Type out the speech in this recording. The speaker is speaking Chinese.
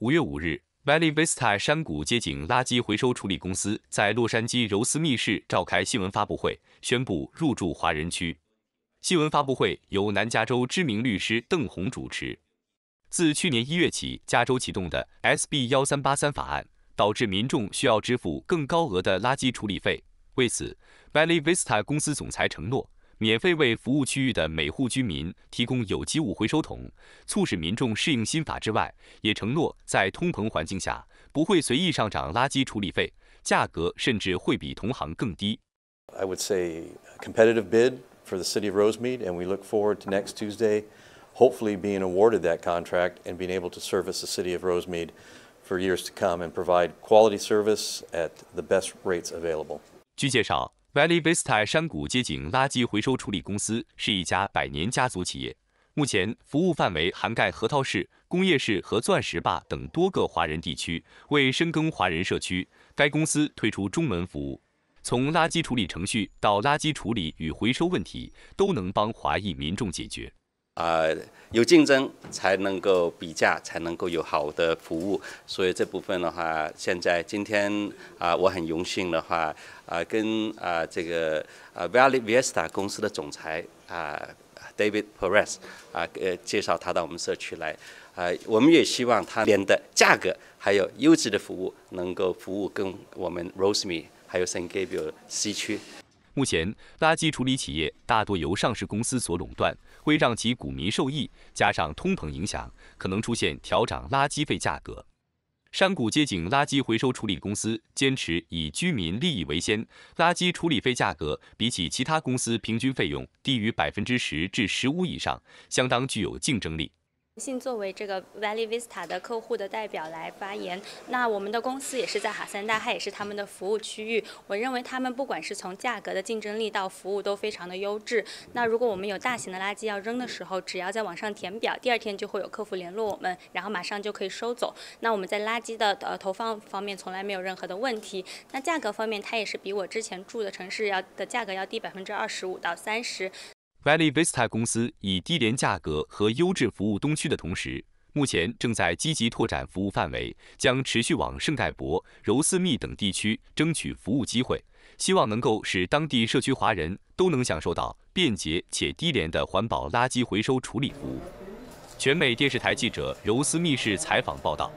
五月五日，Valley Vista 山谷街景垃圾回收处理公司在洛杉矶柔斯密市召开新闻发布会，宣布入驻华人区。新闻发布会由南加州知名律师邓红主持。自去年一月起，加州启动的 SB 幺三八三法案导致民众需要支付更高额的垃圾处理费。为此，Valley Vista 公司总裁承诺。免费为服务区域的每户居民提供有机物回收桶，促使民众适应新法之外，也承诺在通膨环境下不会随意上涨垃圾处理费，价格甚至会比同行更低。I would say competitive bid for the City of Rosemead, and we look forward to next Tuesday, hopefully being awarded that contract and being able to service the City of Rosemead for years to come and provide quality service at the best rates available。据介绍。Valley Vista 山谷街景垃圾回收处理公司是一家百年家族企业，目前服务范围涵盖河套市、工业市和钻石坝等多个华人地区。为深耕华人社区，该公司推出中文服务，从垃圾处理程序到垃圾处理与回收问题，都能帮华裔民众解决。啊，有竞争才能够比价，才能够有好的服务。所以这部分的话，现在今天啊，我很荣幸的话啊，跟啊这个啊 Valley Vista 公司的总裁啊 David Perez 啊呃介绍他到我们社区来。啊，我们也希望他连的价格还有优质的服务，能够服务跟我们 Roseme 还有 San Gabriel 西区。目前，垃圾处理企业大多由上市公司所垄断，会让其股民受益。加上通膨影响，可能出现调涨垃圾费价格。山谷街景垃圾回收处理公司坚持以居民利益为先，垃圾处理费价格比起其他公司平均费用低于百分之十至十五以上，相当具有竞争力。信作为这个 Valley Vista 的客户的代表来发言。那我们的公司也是在哈三大，它也是他们的服务区域。我认为他们不管是从价格的竞争力到服务都非常的优质。那如果我们有大型的垃圾要扔的时候，只要在网上填表，第二天就会有客服联络我们，然后马上就可以收走。那我们在垃圾的呃投放方面从来没有任何的问题。那价格方面，它也是比我之前住的城市要的价格要低百分之二十五到三十。Valley Vista 公司以低廉价格和优质服务东区的同时，目前正在积极拓展服务范围，将持续往圣盖博、柔斯密等地区争取服务机会，希望能够使当地社区华人都能享受到便捷且低廉的环保垃圾回收处理服务。全美电视台记者柔斯密室采访报道。